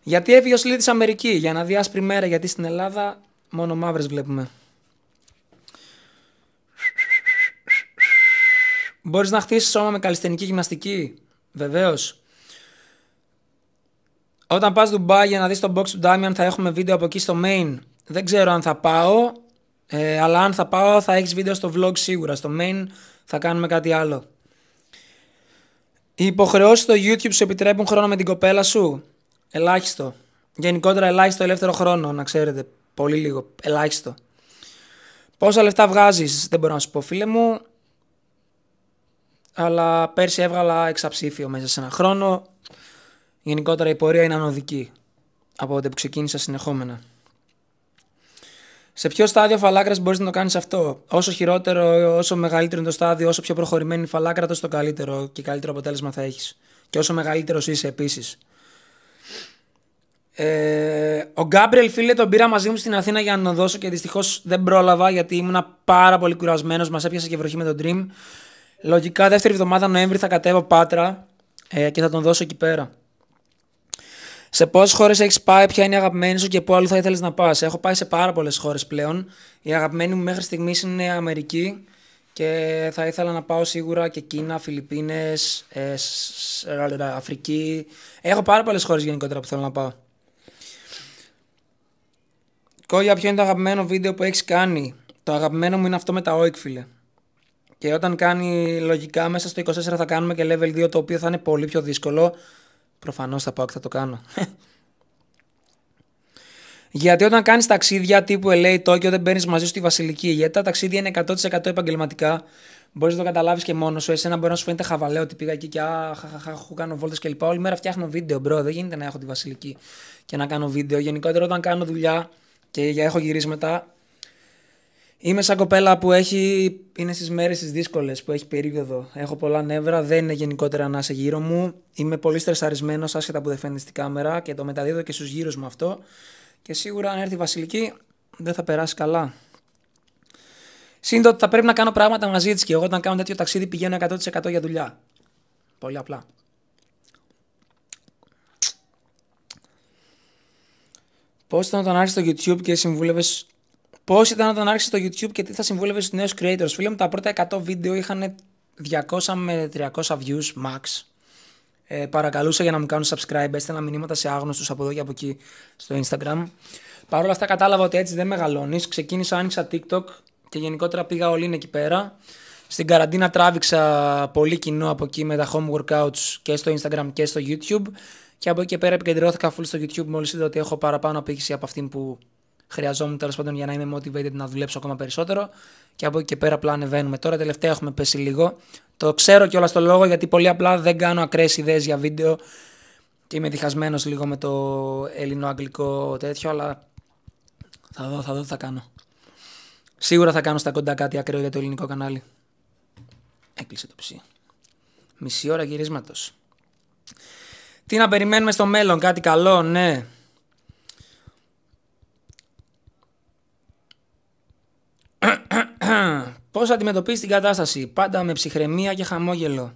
Γιατί έφυγε ο Αμερική, για να δει άσπρη μέρα, γιατί στην Ελλάδα μόνο μαύρες βλέπουμε. Μπορείς να χτίσεις σώμα με καλλιστενική γυμναστική, Βεβαίως, Όταν πας πάει για να δεις τον box του Ντάμιαν, θα έχουμε βίντεο από εκεί στο main. Δεν ξέρω αν θα πάω, ε, αλλά αν θα πάω θα έχεις βίντεο στο vlog σίγουρα. Στο main θα κάνουμε κάτι άλλο. Οι υποχρεώσεις στο YouTube σου επιτρέπουν χρόνο με την κοπέλα σου. Ελάχιστο. Γενικότερα ελάχιστο ελεύθερο χρόνο, να ξέρετε. Πολύ λίγο. Ελάχιστο. Πόσα λεφτά βγάζεις, δεν μπορώ να σου πω φίλε μου. Αλλά πέρσι έβγαλα εξαψήφιο μέσα σε ένα χρόνο. Γενικότερα η πορεία είναι ανωδική. Από τότε που ξεκίνησα συνεχόμενα. Σε ποιο στάδιο φαλάκρας μπορείς να το κάνεις αυτό. Όσο χειρότερο, όσο μεγαλύτερο είναι το στάδιο, όσο πιο προχωρημένη η φαλάκρα, τόσο το καλύτερο και καλύτερο αποτέλεσμα θα έχεις. Και όσο μεγαλύτερος είσαι επίσης. Ε, ο Γκάμπριελ, φίλε, τον πήρα μαζί μου στην Αθήνα για να τον δώσω και δυστυχώς δεν πρόλαβα γιατί ήμουν πάρα πολύ κουρασμένος. Μας έπιασε και βροχή με τον Dream. Λογικά δεύτερη εβδομάδα Νοέμβρη θα κατέβω πάτρα ε, και θα τον δώσω εκεί πέρα. Σε πόσες χώρες έχεις πάει, ποια είναι η αγαπημένη σου και πού άλλο θα ήθελες να πας. Έχω πάει σε πάρα πολλές χώρες πλέον. Η αγαπημένη μου μέχρι στιγμής είναι η Αμερική και θα ήθελα να πάω σίγουρα και Κίνα, Φιλιππίνες, ε, ε, Αφρική. Έχω πάρα πολλές χώρες γενικότερα που θέλω να πάω. Κόγια, ποιο είναι το αγαπημένο βίντεο που έχεις κάνει. Το αγαπημένο μου είναι αυτό με τα OIC, φίλε. Και όταν κάνει λογικά μέσα στο 24 θα κάνουμε και level 2 το οποίο θα είναι πολύ πιο δύσκολο Προφανώς θα πάω και θα το κάνω. [laughs] Γιατί όταν κάνεις ταξίδια τύπου LA, Tokyo δεν μπαίνει μαζί σου τη βασιλική. Γιατί τα ταξίδια είναι 100% επαγγελματικά. Μπορείς να το καταλάβεις και μόνος σου. Εσένα μπορεί να σου φαίνεται χαβαλέ ότι πήγα εκεί και αχ, κάνω βόλτες κλπ. Όλη μέρα φτιάχνω βίντεο, μπρο. Δεν γίνεται να έχω τη βασιλική και να κάνω βίντεο. Γενικότερα όταν κάνω δουλειά και έχω γυρίσει μετά... Είμαι σαν κοπέλα που έχει, είναι στις μέρες τις δύσκολες, που έχει περίοδο. Έχω πολλά νεύρα, δεν είναι γενικότερα να είσαι γύρω μου. Είμαι πολύ στρεσαρισμένος, άσχετα που δεν φαίνεται στην κάμερα και το μεταδίδω και στους γύρους μου αυτό. Και σίγουρα αν έρθει η Βασιλική δεν θα περάσει καλά. Σύντομα θα πρέπει να κάνω πράγματα μαζί της και εγώ όταν κάνω τέτοιο ταξίδι πηγαίνω 100% για δουλειά. Πολύ απλά. Πώς ήταν όταν άρχισε το YouTube και συμβούλευες Πώς ήταν όταν άρχισε το YouTube και τι θα συμβούλευε στους νέους creators. Φίλε μου, τα πρώτα 100 βίντεο είχαν 200 με 300 views max. Ε, παρακαλούσα για να μου κάνουν subscribe, έστελνα μηνύματα σε άγνωστους από εδώ και από εκεί στο Instagram. Παρ' όλα αυτά κατάλαβα ότι έτσι δεν μεγαλώνεις. Ξεκίνησα, άνοιξα TikTok και γενικότερα πήγα όλοι είναι εκεί πέρα. Στην καραντίνα τράβηξα πολύ κοινό από εκεί με τα home workouts και στο Instagram και στο YouTube. Και από εκεί και πέρα επικεντρώθηκα full στο YouTube μόλις είδα ότι έχω παραπάνω απήχηση από αυτήν που χρειαζόμουν τέλος πάντων για να είμαι motivated να δουλέψω ακόμα περισσότερο. Και από εκεί και πέρα απλά ανεβαίνουμε. Τώρα τελευταία έχουμε πέσει λίγο. Το ξέρω κιόλας το λόγο γιατί πολύ απλά δεν κάνω ακραίες ιδέες για βίντεο και είμαι διχασμένος λίγο με το ελληνοαγγλικό τέτοιο, αλλά θα δω, θα δω τι θα κάνω. Σίγουρα θα κάνω στα κοντά κάτι ακραίο για το ελληνικό κανάλι. Έκλεισε το ψύ. Μισή ώρα γυρίσματος. Τι να περιμένουμε στο μέλλον, κάτι καλό, ναι. Πώς αντιμετωπίσει την κατάσταση, πάντα με ψυχραιμία και χαμόγελο.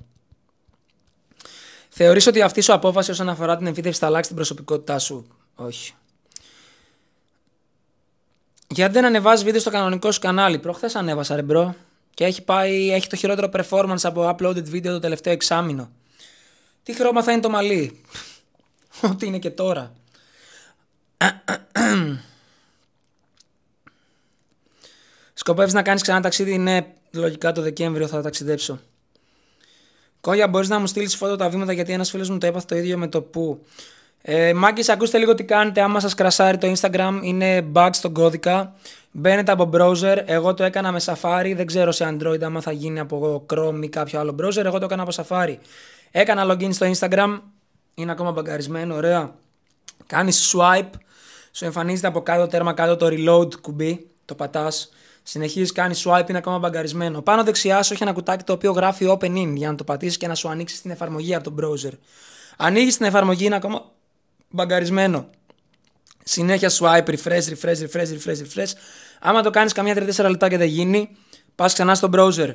Θεωρείς ότι αυτή σου απόφαση όσον αφορά την εμφύτευση θα αλλάξει την προσωπικότητά σου. Όχι. Γιατί δεν ανεβάζεις βίντεο στο κανονικό σου κανάλι. Προχθές ανέβασα, ρε μπρο. Και έχει, πάει, έχει το χειρότερο performance από uploaded βίντεο το τελευταίο εξάμεινο. Τι χρώμα θα είναι το μαλλί. Ό,τι είναι και τώρα. Σκοπεύεις να κάνεις ξανά ταξίδι, ναι, λογικά το Δεκέμβριο θα ταξιδέψω. Κόγια, μπορείς να μου στείλεις φώτο τα βήματα γιατί ένας φίλος μου το έπαθε το ίδιο με το που. Ε, Μάκης, ακούστε λίγο τι κάνετε. Άμα σας κρασάρει το Instagram, είναι bug στον κώδικα. Μπαίνετε από browser. Εγώ το έκανα με Safari. Δεν ξέρω σε Android άμα θα γίνει από Chrome ή κάποιο άλλο browser. Εγώ το έκανα από Safari. Έκανα login στο Instagram. Είναι ακόμα μπαγκαρισμένο. Ωραία. Κάνεις swipe. Σου εμφανίζεται από κάτω τέρμα κάτω το reload κουμπί. Το πατάς Συνεχίζεις, κάνεις swipe, είναι ακόμα μπαγκαρισμένο. Πάνω δεξιά σου έχει ένα κουτάκι το οποίο γράφει open in για να το πατήσεις και να σου ανοίξει την εφαρμογή από τον browser. Ανοίγεις την εφαρμογή, είναι ακόμα μπαγκαρισμένο. Συνέχεια swipe, refresh, refresh, refresh, refresh, refresh. Άμα το κάνεις καμιά 3-4 λεπτά και δεν γίνει, πας ξανά στο browser.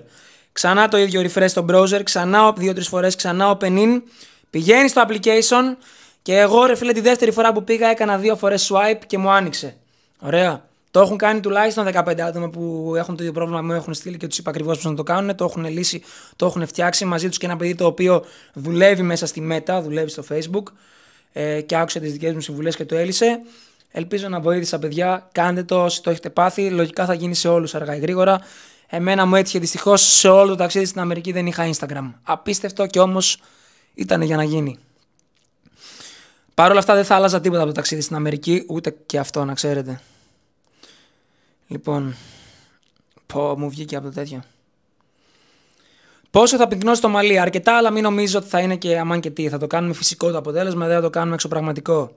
Ξανά το ίδιο refresh στο browser, ξανά 2-3 φορές, ξανά open in. Πηγαίνεις στο application και εγώ ρε φίλε τη δεύτερη φορά που πήγα έκανα δύο φορές swipe και μου άνοιξε. Ωραία. Το έχουν κάνει τουλάχιστον 15 άτομα που έχουν το ίδιο πρόβλημα, μου έχουν στείλει και τους είπα ακριβώς πώς να το κάνουν. Το έχουν λύσει, το έχουν φτιάξει μαζί τους και ένα παιδί το οποίο δουλεύει μέσα στη ΜΕΤΑ, δουλεύει στο Facebook ε, και άκουσε τις δικές μου συμβουλές και το έλυσε. Ελπίζω να βοήθησα, παιδιά. Κάντε το όσοι το έχετε πάθει. Λογικά θα γίνει σε όλους αργά ή γρήγορα. Εμένα μου έτυχε δυστυχώς σε όλο το ταξίδι στην Αμερική δεν είχα Instagram. Απίστευτο και όμω ήταν για να γίνει. Παρ' όλα αυτά δεν θα άλλαζα τίποτα από το ταξίδι στην Αμερική, ούτε και αυτό να ξέρετε. Λοιπόν, πω, μου βγήκε από το τέτοιο. Πόσο θα πυκνώσει το μαλλί, αρκετά, αλλά μην νομίζω ότι θα είναι και αμάν και τι. Θα το κάνουμε φυσικό το αποτέλεσμα, δεν θα το κάνουμε εξωπραγματικό.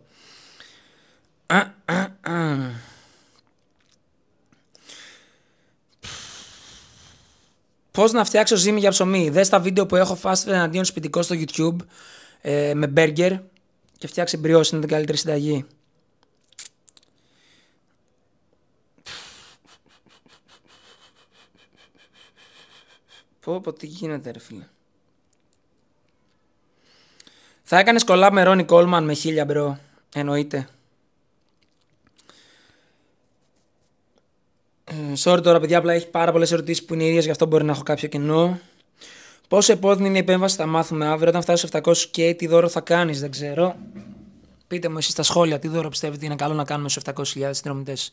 Α, α, Πώς να φτιάξω ζύμη για ψωμί. Δες τα βίντεο που έχω φάσει εναντίον σπιτικό στο YouTube ε, με μπέργκερ και φτιάξει μπριός, είναι την καλύτερη συνταγή. Πω πω τι γίνεται ρε φίλε. Θα έκανες κολλά με Ρόνι Κόλμαν με χίλια μπρο. Εννοείται. Ε, sorry τώρα παιδιά, απλά έχει πάρα πολλές ερωτήσεις που είναι ίδιες, γι' αυτό μπορεί να έχω κάποιο κενό. Πόσο επόδυνη είναι η επέμβαση θα μάθουμε αύριο, όταν φτάσεις 700 και τι δώρο θα κάνεις, δεν ξέρω. Πείτε μου εσείς στα σχόλια τι δώρο πιστεύετε είναι καλό να κάνουμε στους 700.000 συνδρομητές.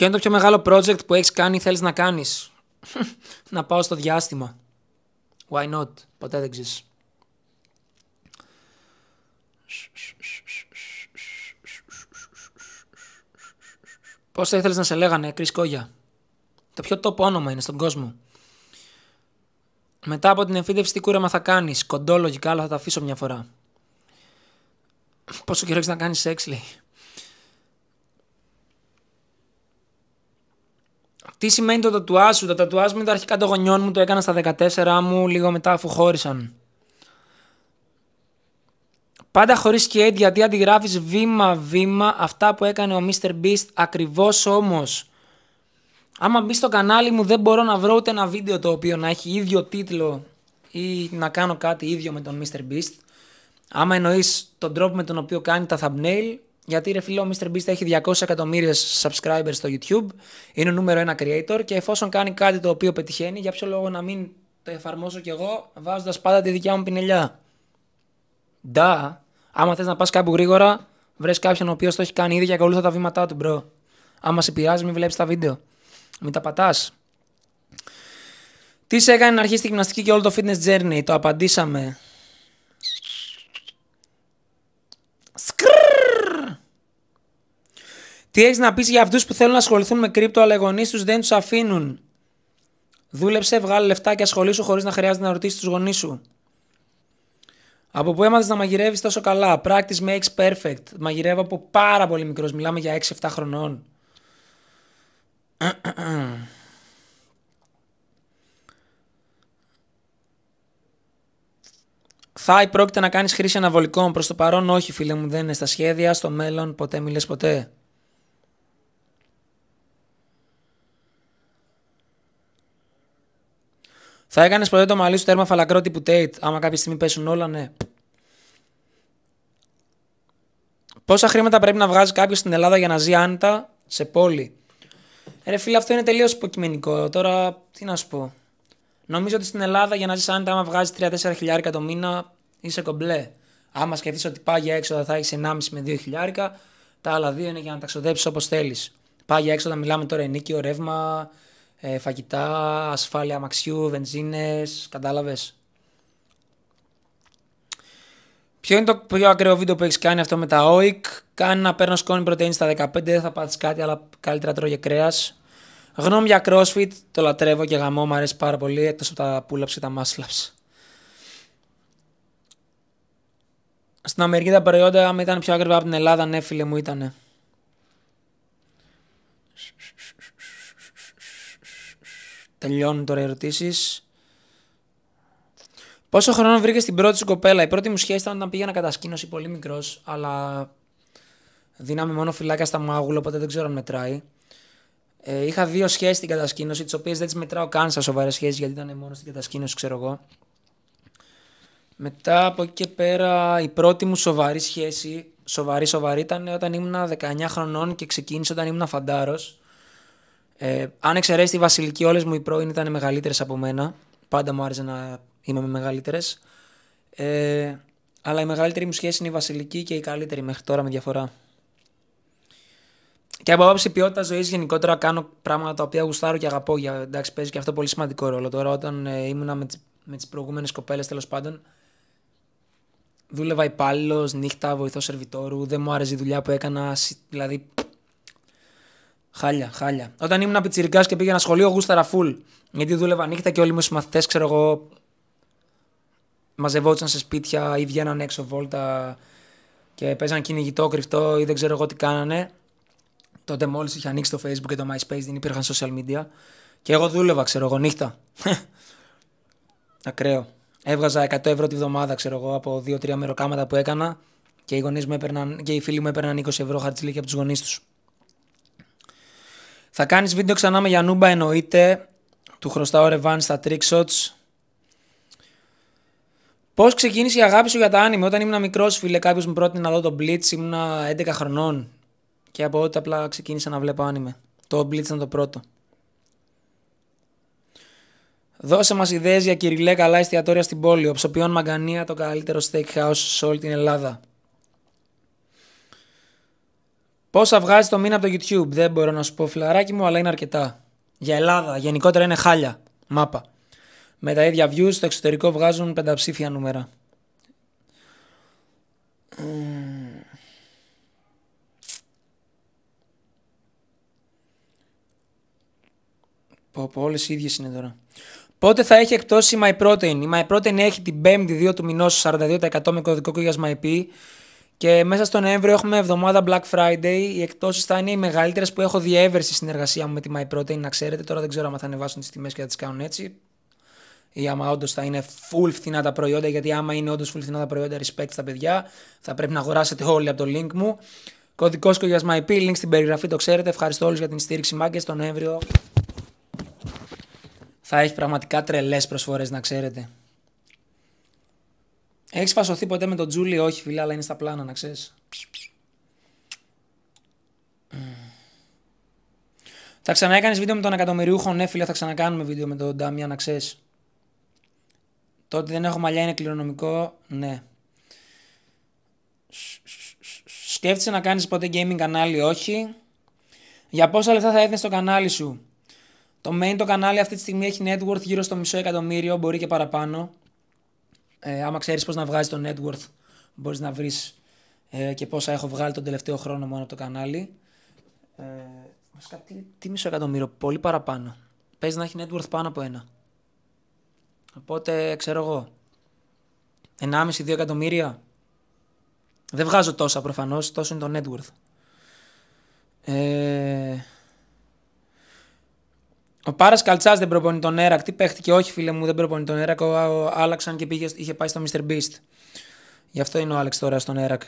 Ποιο είναι το πιο μεγάλο project που έχεις κάνει ή θέλεις να κάνεις. [laughs] να πάω στο διάστημα. Why not. Ποτέ δεν ξέρεις. Πώς θα ήθελες να σε λέγανε, Κρις Κόγια. Το πιο τόπο όνομα είναι στον κόσμο. Μετά από την εμφύτευση τι κούρεμα θα κάνεις. Κοντό λογικά, αλλά θα τα αφήσω μια φορά. Πόσο καιρό έχεις να κάνεις σεξ, λέει. Τι σημαίνει το τατουάζ σου. Τα τατουάζ μου είναι τα αρχικά των γονιών μου. Το έκανα στα 14 μου, λίγο μετά αφού χώρισαν. Πάντα χωρίς σκέτ γιατί αντιγράφεις βήμα-βήμα αυτά που έκανε ο Mr. Beast. Ακριβώς όμως. Άμα μπει στο κανάλι μου δεν μπορώ να βρω ούτε ένα βίντεο το οποίο να έχει ίδιο τίτλο ή να κάνω κάτι ίδιο με τον Mr. Beast. Άμα εννοείς τον τρόπο με τον οποίο κάνει τα thumbnail, γιατί ρε φίλο, ο Mr. Beast έχει 200 εκατομμύρια subscribers στο YouTube, είναι ο νούμερο ένα creator και εφόσον κάνει κάτι το οποίο πετυχαίνει, για ποιο λόγο να μην το εφαρμόσω κι εγώ βάζοντας πάντα τη δικιά μου πινελιά. Ντά, άμα θες να πας κάπου γρήγορα, βρες κάποιον ο οποίος το έχει κάνει ήδη και ακολούθα τα βήματά του, μπρο. Άμα σε πειράζει, μην βλέπεις τα βίντεο. Μην τα πατάς. Τι σε έκανε να αρχίσει τη γυμναστική και όλο το fitness journey, το απαντήσαμε. Τι έχεις να πεις για αυτούς που θέλουν να ασχοληθούν με κρύπτο, αλλά οι γονείς τους δεν τους αφήνουν. Δούλεψε, βγάλε λεφτά και ασχολήσου χωρίς να χρειάζεται να ρωτήσεις τους γονείς σου. Από πού έμαθες να μαγειρεύεις τόσο καλά. Practice makes perfect. Μαγειρεύω από πάρα πολύ μικρός. Μιλάμε για 6-7 χρονών. Θα πρόκειται να κάνεις χρήση αναβολικών. Προς το παρόν όχι φίλε μου δεν είναι στα σχέδια. Στο μέλλον ποτέ μιλέ ποτέ. Θα έκανες ποτέ το μαλλί σου τέρμα φαλακρό τύπου Tate, άμα κάποια στιγμή πέσουν όλα, ναι. Πόσα χρήματα πρέπει να βγάζει κάποιος στην Ελλάδα για να ζει άνετα σε πόλη. Ρε φίλε, αυτό είναι τελείως υποκειμενικό. Τώρα, τι να σου πω. Νομίζω ότι στην Ελλάδα για να ζεις άνετα, άμα βγάζεις 3-4 χιλιάρικα το μήνα, είσαι κομπλέ. Άμα σκεφτείς ότι πάγια έξοδα θα έχεις 1,5 με 2 χιλιάρικα, τα άλλα δύο είναι για να τα ξοδέψει όπως θέλεις. Πάγια έξοδα μιλάμε τώρα ενίκιο, ρεύμα, ε, φαγητά, ασφάλεια αμαξιού, βενζίνες, κατάλαβες. Ποιο είναι το πιο ακραίο βίντεο που έχεις κάνει αυτό με τα OIC. Κάνει να παίρνω σκόνη πρωτενη στα 15, δεν θα πάθεις κάτι, αλλά καλύτερα τρώγε κρέας. Γνώμη για CrossFit, το λατρεύω και γαμώ. μου αρέσει πάρα πολύ, εκτός από τα pull-ups και τα muscle-ups. Στην Αμερική τα προϊόντα, άμα ήταν πιο ακριβά από την Ελλάδα, ναι, φίλε μου ήτανε. Τελειώνουν τώρα οι ερωτήσεις. Πόσο χρόνο βρήκες την πρώτη σου κοπέλα, Η πρώτη μου σχέση ήταν όταν πήγαινα κατασκήνωση πολύ μικρός, αλλά δίναμε μόνο φυλάκια στα μάγουλα, οπότε δεν ξέρω αν μετράει. Ε, είχα δύο σχέσεις στην κατασκήνωση, τις οποίες δεν τις μετράω καν στα σοβαρές σχέσεις, γιατί ήταν μόνο στην κατασκήνωση, ξέρω εγώ. Μετά από εκεί και πέρα, η πρώτη μου σοβαρή σχέση, σοβαρή σοβαρή, ήταν όταν ήμουν 19 χρονών και ξεκίνησε όταν ήμουν φαντάρος. Ε, αν εξαιρέσει τη Βασιλική, όλες μου οι πρώην ήταν μεγαλύτερες από μένα. Πάντα μου άρεσε να είμαι με μεγαλύτερες. Ε, αλλά η μεγαλύτερη μου σχέση είναι η Βασιλική και η καλύτερη μέχρι τώρα με διαφορά. Και από άποψη ποιότητας ζωής, γενικότερα κάνω πράγματα τα οποία γουστάρω και αγαπώ. Για, εντάξει, παίζει και αυτό πολύ σημαντικό ρόλο. Τώρα, όταν ε, ήμουνα με, με τις προηγούμενες κοπέλες, τέλος πάντων, δούλευα υπάλληλος, νύχτα, βοηθό σερβιτόρου. Δεν μου άρεσε η δουλειά που έκανα. Δηλαδή, Χάλια, χάλια. Όταν ήμουν πιτσιρικάς και πήγαινα σχολείο, γούσταρα φουλ. Γιατί δούλευα νύχτα και όλοι μου οι μαθητές, ξέρω εγώ, μαζευόντουσαν σε σπίτια ή βγαίναν έξω βόλτα και παίζαν κυνηγητό κρυφτό ή δεν ξέρω εγώ τι κάνανε. Τότε μόλις είχε ανοίξει το Facebook και το MySpace, δεν υπήρχαν social media. Και εγώ δούλευα, ξέρω εγώ, νύχτα. [laughs] Ακραίο. Έβγαζα 100 ευρώ τη βδομάδα, ξέρω εγώ, από 2-3 μεροκάματα που έκανα και οι γονείς μου έπαιρναν, και οι φίλοι μου έπαιρναν 20 ευρώ χαρτζιλίκια από τους γονείς τους. Θα κάνεις βίντεο ξανά με Γιαννούμπα εννοείται. Του χρωστάω ρεβάν στα trick shots. Πώς ξεκίνησε η αγάπη σου για τα άνοιγμα, Όταν ήμουν μικρός, φίλε, κάποιος μου πρότεινε να δω τον Blitz. Ήμουν 11 χρονών. Και από ό,τι απλά ξεκίνησα να βλέπω άνοιγμα. Το Blitz ήταν το πρώτο. Δώσε μας ιδέες για κυριλέ καλά εστιατόρια στην πόλη. Ο Ψωπιών Μαγκανία, το καλύτερο steakhouse σε όλη την Ελλάδα. Πόσα βγάζει το μήνα από το YouTube, δεν μπορώ να σου πω φιλαράκι μου, αλλά είναι αρκετά. Για Ελλάδα, γενικότερα είναι χάλια. Μάπα. Με τα ίδια views στο εξωτερικό βγάζουν πενταψήφια νούμερα. Πω, πω, όλες οι ίδιες είναι τώρα. Πότε θα έχει εκτός η MyProtein. Η MyProtein έχει την 5η 2 του μηνός 42% με κωδικό κουγιας MyP. Και μέσα στο Νοέμβριο έχουμε εβδομάδα Black Friday. Οι εκτόσει θα είναι οι μεγαλύτερες που έχω διεύρυνση στη συνεργασία μου με τη MyProtein να ξέρετε. Τώρα δεν ξέρω αν θα ανεβάσουν τις τιμές και θα τις κάνουν έτσι. Ή άμα όντως θα είναι full φθηνά τα προϊόντα, γιατί άμα είναι όντως full φθηνά τα προϊόντα, respect στα παιδιά, θα πρέπει να αγοράσετε όλοι από το link μου. Κωδικός κογιάς MyP, link στην περιγραφή, το ξέρετε. Ευχαριστώ όλους για την στήριξη μάγκες. τον Νοέμβριο θα έχει πραγματικά τρελές προσφορές, να ξέρετε. Έχεις φασωθεί ποτέ με τον Τζούλι, όχι φίλε, αλλά είναι στα πλάνα, να ξέρεις. Mm. Θα ξαναέκανες βίντεο με τον εκατομμυριούχο, ναι φίλε, θα ξανακάνουμε βίντεο με τον Ντάμια, να ξέρεις. Το ότι δεν έχω μαλλιά είναι κληρονομικό, ναι. Σκέφτεσαι να κάνεις ποτέ gaming κανάλι, όχι. Για πόσα λεφτά θα έρθει το κανάλι σου. Το main το κανάλι αυτή τη στιγμή έχει net worth γύρω στο μισό εκατομμύριο, μπορεί και παραπάνω ε, άμα ξέρεις πώς να βγάζει το net worth, μπορείς να βρεις ε, και πόσα έχω βγάλει τον τελευταίο χρόνο μόνο από το κανάλι. Ε, τι, τι μισό εκατομμύριο, πολύ παραπάνω. Παίζει να έχει net worth πάνω από ένα. Οπότε ξέρω εγώ. 1,5-2 εκατομμύρια. Δεν βγάζω τόσα προφανώς, τόσο είναι το net worth. Ε, ο Πάρας Καλτσάς δεν προπονεί τον Έρακ. Τι παίχτηκε, όχι φίλε μου, δεν προπονεί τον Έρακ. Ο, άλλαξαν και πήγε, είχε πάει στο Mr. Beast. Γι' αυτό είναι ο Άλεξ τώρα στον Έρακ.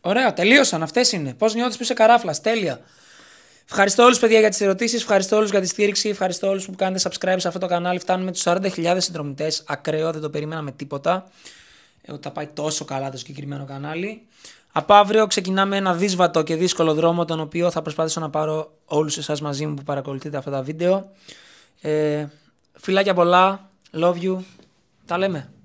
Ωραία, τελείωσαν. Αυτές είναι. Πώς νιώθεις που είσαι καράφλας. Τέλεια. Ευχαριστώ όλους, παιδιά, για τις ερωτήσεις. Ευχαριστώ όλους για τη στήριξη. Ευχαριστώ όλους που κάνετε subscribe σε αυτό το κανάλι. Φτάνουμε τους 40.000 συνδρομητές. Ακραίο, δεν το περιμέναμε τίποτα. Ε, ότι θα πάει τόσο καλά το συγκεκριμένο κανάλι. Από αύριο ξεκινάμε ένα δύσβατο και δύσκολο δρόμο, τον οποίο θα προσπαθήσω να πάρω όλους εσάς μαζί μου που παρακολουθείτε αυτά τα βίντεο. Ε, φιλάκια πολλά, love you, τα λέμε.